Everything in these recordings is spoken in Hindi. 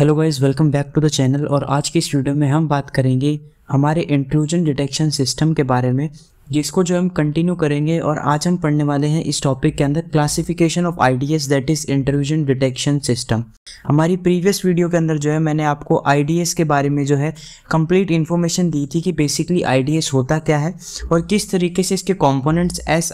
hello guys welcome back to the channel और आज की इस वीडियो में हम बात करेंगे हमारे इंट्रूजन डिटेक्शन सिस्टम के बारे में जिसको जो हम कंटिन्यू करेंगे और आज हम पढ़ने वाले हैं इस टॉपिक के अंदर classification of IDS that is intrusion detection system हमारी प्रीवियस वीडियो के अंदर जो है मैंने आपको आईडीएस के बारे में जो है कंप्लीट इन्फॉर्मेशन दी थी कि बेसिकली आईडीएस होता क्या है और किस तरीके से इसके components S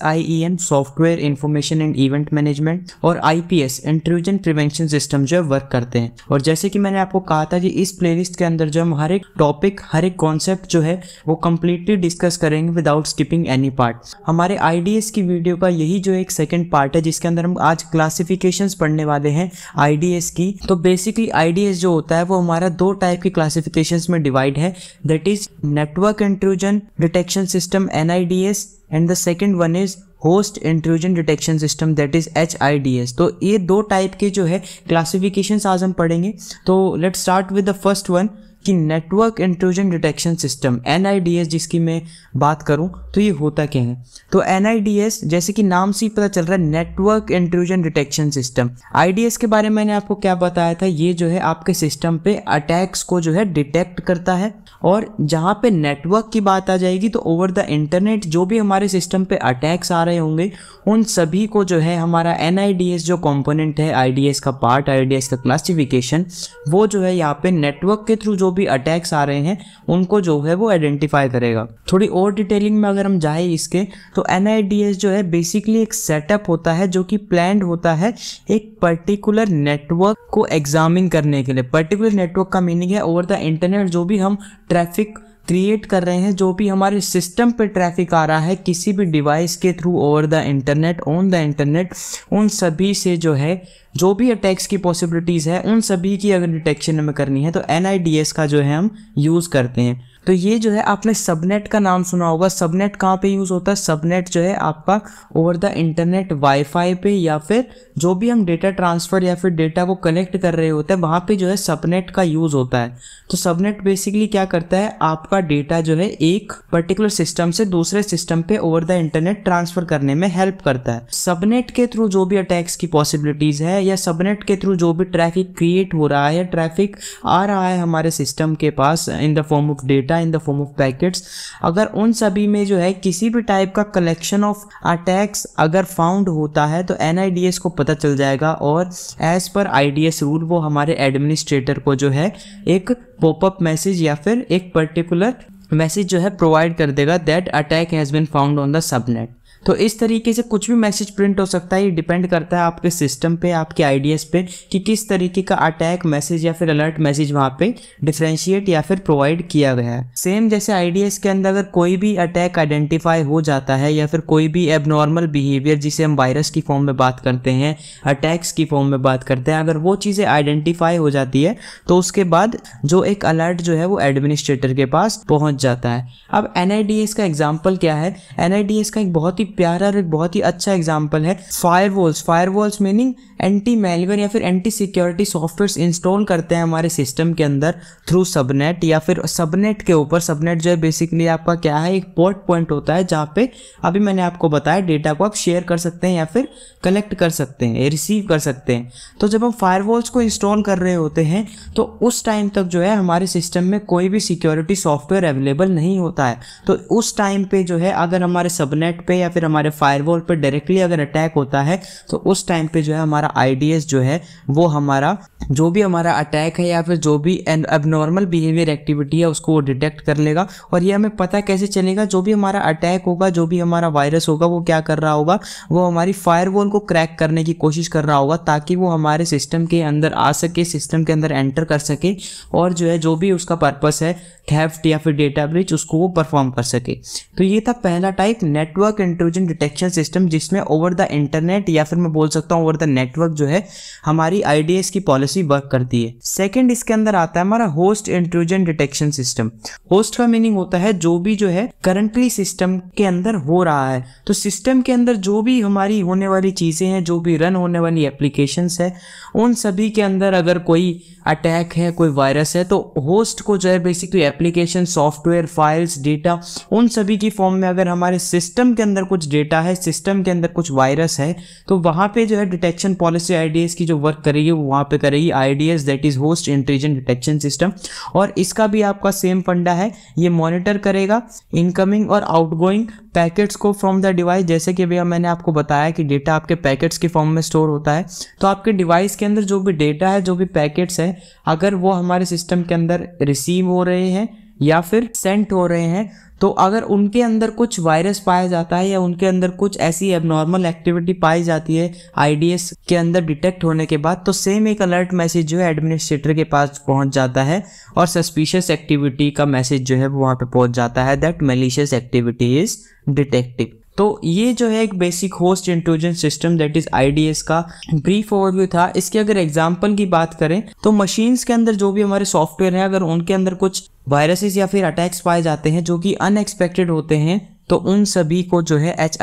software information and event management और I P intrusion prevention system जो है वर्क करते हैं और जैसे कि मैंने आपको कहा था कि इस प्लेलिस्ट के अंदर जो हम हर एक टॉपिक हर एक कॉन्सेप्ट जो है वो कम्प्लीटली डिस्कस करेंगे without skipping any part हमारे आई की वीडियो का यही जो एक सेकेंड पार्ट है जिसके अंदर हम आज क्लासिफिकेशन पढ़ने वाले हैं आई की तो बेसिकली आई जो होता है वो हमारा दो टाइप की क्लासिफिकेशन में डिवाइड है that is network intrusion detection system NIDS and the second one is host intrusion detection system that is H I D S तो ये दो टाइप के जो है क्लासिफिकेशन आज हम पढ़ेंगे तो let start with the first one कि network intrusion detection system N जिसकी मैं बात करूं तो ये होता क्या है तो एन जैसे कि नाम से ही पता चल रहा है network intrusion detection system I के बारे में मैंने आपको क्या बताया था ये जो है आपके सिस्टम पे अटैक्स को जो है डिटेक्ट करता है और जहाँ पे नेटवर्क की बात आ जाएगी तो ओवर द इंटरनेट जो भी हमारे सिस्टम पे अटैक्स आ रहे होंगे उन सभी को जो है हमारा एन जो कॉम्पोनेंट है आई का पार्ट आई का क्लासिफिकेशन वो जो है यहाँ पे नेटवर्क के थ्रू जो भी अटैक्स आ रहे हैं उनको जो है वो आइडेंटिफाई करेगा थोड़ी और डिटेलिंग में अगर हम जाए इसके तो एन जो है बेसिकली एक सेटअप होता है जो कि प्लान होता है एक पर्टिकुलर नेटवर्क को एग्जामिन करने के लिए पर्टिकुलर नेटवर्क का मीनिंग है ओवर द इंटरनेट जो भी हम ट्रैफिक क्रिएट कर रहे हैं जो भी हमारे सिस्टम पे ट्रैफिक आ रहा है किसी भी डिवाइस के through over the internet on the internet उन सभी से जो है जो भी अटैक्स की पॉसिबिलिटीज़ है उन सभी की अगर डिटेक्शन हमें करनी है तो एन का जो है हम यूज़ करते हैं तो ये जो है आपने सबनेट का नाम सुना होगा सबनेट कहाँ पे यूज़ होता है सबनेट जो है आपका ओवर द इंटरनेट वाईफाई पे या फिर जो भी हम डेटा ट्रांसफ़र या फिर डेटा को कनेक्ट कर रहे होते हैं वहाँ पे जो है सबनेट का यूज़ होता है तो सबनेट बेसिकली क्या करता है आपका डेटा जो है एक पर्टिकुलर सिस्टम से दूसरे सिस्टम पे ओवर द इंटरनेट ट्रांसफ़र करने में हेल्प करता है सबनेट के थ्रू जो भी अटैक्स की पॉसिबिलिटीज़ है या सबनेट के थ्रू जो भी ट्रैफिक क्रिएट हो रहा है ट्रैफिक आ रहा है हमारे सिस्टम के पास in the form of data data in the form of packets अगर उन सभी में जो है किसी भी टाइप का कलेक्शन ऑफ अटैक्स अगर फाउंड होता है तो एन को पता चल जाएगा और एज़ पर आई रूल वो हमारे एडमिनिस्ट्रेटर को जो है एक पॉपअप मैसेज या फिर एक पर्टिकुलर मैसेज जो है प्रोवाइड कर देगा that attack has been found on the subnet तो इस तरीके से कुछ भी मैसेज प्रिंट हो सकता है ये डिपेंड करता है आपके सिस्टम पे आपके आइडियाज़ पे कि किस तरीके का अटैक मैसेज या फिर अलर्ट मैसेज वहाँ पे डिफ्रेंशिएट या फिर प्रोवाइड किया गया है सेम जैसे आइडियाज़ के अंदर अगर कोई भी अटैक आइडेंटिफाई हो जाता है या फिर कोई भी एबनॉर्मल बिहेवियर जिसे हम वायरस की फॉर्म में बात करते हैं अटैक्स की फॉर्म में बात करते हैं अगर वो चीज़ें आइडेंटिफाई हो जाती है तो उसके बाद जो एक अलर्ट जो है वो एडमिनिस्ट्रेटर के पास पहुँच जाता है अब एन का एग्जाम्पल क्या है एन का एक बहुत ही प्यारा और एक बहुत ही अच्छा एग्जाम्पल है firewalls firewalls meaning anti malware या फिर एंटी सिक्योरिटी सॉफ्टवेयर इंस्टॉल करते हैं हमारे सिस्टम के अंदर थ्रू सबनेट या फिर सबनेट के ऊपर सबनेट जो है बेसिकली आपका क्या है एक पोर्ट पॉइंट होता है जहाँ पे अभी मैंने आपको बताया डेटा को आप शेयर कर सकते हैं या फिर कलेक्ट कर सकते हैं रिसीव कर सकते हैं तो जब हम फायरवॉल्स को इंस्टॉल कर रहे होते हैं तो उस टाइम तक जो है हमारे सिस्टम में कोई भी सिक्योरिटी सॉफ्टवेयर अवेलेबल नहीं होता है तो उस टाइम पे जो है अगर हमारे सबनेट पे या फिर हमारे फायरवॉल पे डायरेक्टली अगर अटैक होता है तो उस टाइम पे जो है हमारा हमारा आई जो है वो हमारा जो भी हमारा अटैक है या फिर जो भी एबनॉर्मल बिहेवियर एक्टिविटी है उसको वो डिटेक्ट कर लेगा और ये हमें पता कैसे चलेगा जो भी हमारा अटैक होगा जो भी हमारा वायरस होगा वो क्या कर रहा होगा वो हमारी फायरवॉल को क्रैक करने की कोशिश कर रहा होगा ताकि वो हमारे सिस्टम के अंदर आ सके सिस्टम के अंदर एंटर कर सके और जो है जो भी उसका पर्पस है थेफ्ट या फिर डेटा ब्रिच उसको वो परफॉर्म कर सके तो ये था पहला type network intrusion detection system जिसमें ओवर द इंटरनेट या फिर मैं बोल सकता हूँ ओवर द नेट नेटवर्क जो है हमारी आई की पॉलिसी वर्क करती है सेकेंड इसके अंदर आता है हमारा host intrusion detection system host का मीनिंग होता है जो भी जो है करंटली सिस्टम के अंदर हो रहा है तो सिस्टम के अंदर जो भी हमारी होने वाली चीज़ें हैं जो भी रन होने वाली एप्लीकेशन है उन सभी के अंदर अगर कोई अटैक है कोई वायरस है तो होस्ट को जो है basically application software files data उन सभी की फॉर्म में अगर हमारे सिस्टम के अंदर कुछ डेटा है सिस्टम के अंदर कुछ वायरस है तो वहाँ पे जो है डिटेक्शन पॉलिसी आईडीएस की जो वर्क करेगी वो वहाँ पे करेगी IDS that is host intelligent detection system और इसका भी आपका सेम फंडा है ये मॉनिटर करेगा इनकमिंग और आउटगोइंग पैकेट्स को फ्रॉम द डिवाइस जैसे कि भैया मैंने आपको बताया कि डेटा आपके पैकेट्स के फॉर्म में स्टोर होता है तो आपके डिवाइस के अंदर जो भी डेटा है जो भी पैकेट्स है अगर वो हमारे सिस्टम के अंदर रिसीव हो रहे हैं या फिर सेंट हो रहे हैं तो अगर उनके अंदर कुछ वायरस पाया जाता है या उनके अंदर कुछ ऐसी एबनॉर्मल एक्टिविटी पाई जाती है आईडीएस के अंदर डिटेक्ट होने के बाद तो सेम एक अलर्ट मैसेज जो है एडमिनिस्ट्रेटर के पास पहुंच जाता है और सस्पिशियस एक्टिविटी का मैसेज जो है वो वहाँ पर पहुंच जाता है that malicious activity is detective तो ये जो है एक basic host intrusion system that is I का ब्रीफ ओवरव्यू था इसके अगर एग्जाम्पल की बात करें तो मशीन्स के अंदर जो भी हमारे सॉफ्टवेयर है अगर उनके अंदर कुछ वायरसेस या फिर अटैक्स पाए जाते हैं जो कि अनएक्सपेक्टेड होते हैं तो उन सभी को जो है एच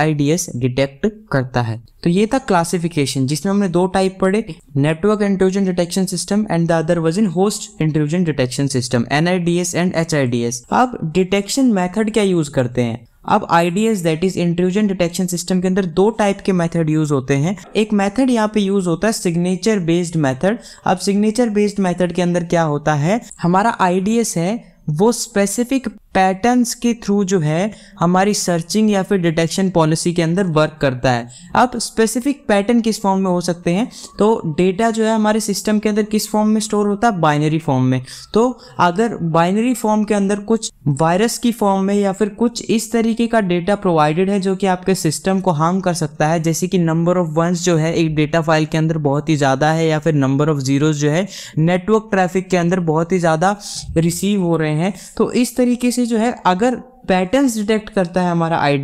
डिटेक्ट करता है तो ये था क्लासिफिकेशन जिसमें हमने दो टाइप पढ़े network intrusion detection system and the other was in host intrusion detection system N and H अब डिटेक्शन मैथड क्या यूज करते हैं अब IDS that is intrusion detection system के अंदर दो टाइप के मेथड यूज होते हैं एक मेथड यहाँ पे यूज होता है सिग्नेचर बेस्ड मेथड अब सिग्नेचर बेस्ड मेथड के अंदर क्या होता है हमारा आईडीएस है वो स्पेसिफिक पैटर्न्स के थ्रू जो है हमारी सर्चिंग या फिर डिटेक्शन पॉलिसी के अंदर वर्क करता है अब स्पेसिफिक पैटर्न किस फॉर्म में हो सकते हैं तो डेटा जो है हमारे सिस्टम के अंदर किस फॉर्म में स्टोर होता है बाइनरी फॉर्म में तो अगर बाइनरी फॉर्म के अंदर कुछ वायरस की फॉर्म में या फिर कुछ इस तरीके का डेटा प्रोवाइडेड है जो कि आपके सिस्टम को हार्म कर सकता है जैसे कि नंबर ऑफ वंस जो है एक डेटा फाइल के अंदर बहुत ही ज़्यादा है या फिर नंबर ऑफ जीरोज जो है नेटवर्क ट्रैफिक के अंदर बहुत ही ज़्यादा रिसीव हो रहे हैं तो इस तरीके से जो है अगर पैटर्न्स डिटेक्ट करता है हमारा आई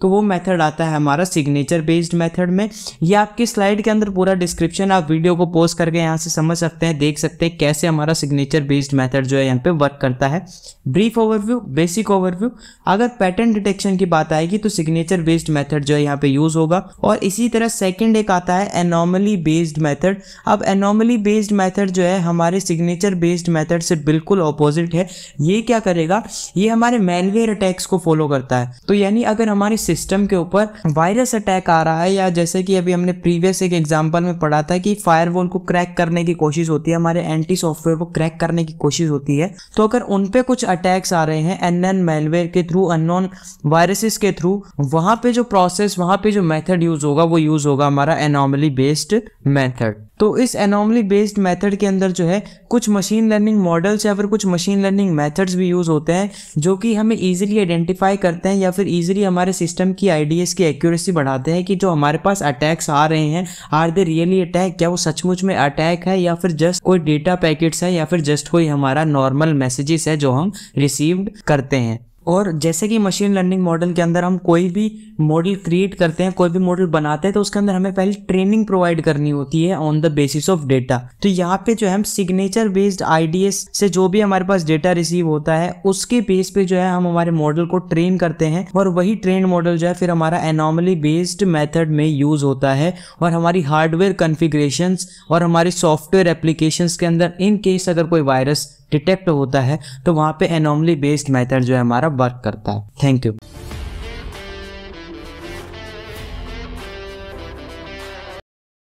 तो वो मेथड आता है हमारा सिग्नेचर बेस्ड मेथड में ये आपकी स्लाइड के अंदर पूरा डिस्क्रिप्शन आप वीडियो को पोस्ट करके यहाँ से समझ सकते हैं देख सकते हैं कैसे हमारा सिग्नेचर बेस्ड मेथड जो है यहाँ पे वर्क करता है ब्रीफ ओवरव्यू बेसिक ओवरव्यू अगर पैटर्न डिटेक्शन की बात आएगी तो सिग्नेचर बेस्ड मैथड जो है यहाँ पे यूज होगा और इसी तरह सेकेंड एक आता है एनॉमली बेस्ड मैथड अब एनॉमली बेस्ड मैथड जो है हमारे सिग्नेचर बेस्ड मैथड से बिल्कुल अपोजिट है ये क्या करेगा ये हमारे मैनवेयर अटैक्स को फॉलो करता है तो यानी अगर हमारे सिस्टम के ऊपर वायरस अटैक आ रहा है या जैसे कि अभी हमने प्रीवियस एक एग्जाम्पल में पढ़ा था कि फायरवॉल को क्रैक करने की कोशिश होती है हमारे एंटी सॉफ्टवेयर को क्रैक करने की कोशिश होती है तो अगर उन पे कुछ अटैक्स आ रहे हैं एन मेलवेयर के थ्रू अननोन वायरसेस के थ्रू वहां पे जो प्रोसेस वहां पे जो मेथड यूज होगा वो यूज होगा हमारा एनॉमली बेस्ड मेथड तो इस एनॉमली बेस्ड मेथड के अंदर जो है कुछ मशीन लर्निंग मॉडल्स या फिर कुछ मशीन लर्निंग मेथड्स भी यूज़ होते हैं जो कि हमें इजीली आइडेंटिफाई करते हैं या फिर ईजिली हमारे सिस्टम की आइडियाज़ की एक्यूरेसी बढ़ाते हैं कि जो हमारे पास अटैक्स आ रहे हैं आर दे रियली अटैक क्या वो सचमुच में अटैक है या फिर जस्ट कोई डेटा पैकेट्स है या फिर जस्ट कोई हमारा नॉर्मल मैसेजेस है जो हम रिसीव्ड करते हैं और जैसे कि मशीन लर्निंग मॉडल के अंदर हम कोई भी मॉडल क्रिएट करते हैं कोई भी मॉडल बनाते हैं तो उसके अंदर हमें पहले ट्रेनिंग प्रोवाइड करनी होती है on the basis of data तो यहाँ पे जो है हम सिग्नेचर बेस्ड आईडीएस से जो भी हमारे पास डेटा रिसीव होता है उसके बेस पे जो है हम हमारे मॉडल को ट्रेन करते हैं और वही ट्रेन मॉडल जो है फिर हमारा एनॉमली बेस्ड मैथड में यूज होता है और हमारी हार्डवेयर कन्फिग्रेशन और हमारी सॉफ्टवेयर एप्लीकेशन के अंदर इनकेस अगर कोई वायरस डिटेक्ट होता है तो वहाँ पे एनॉमली बेस्ड मैथड जो है हमारा वर्क करता है थैंक यू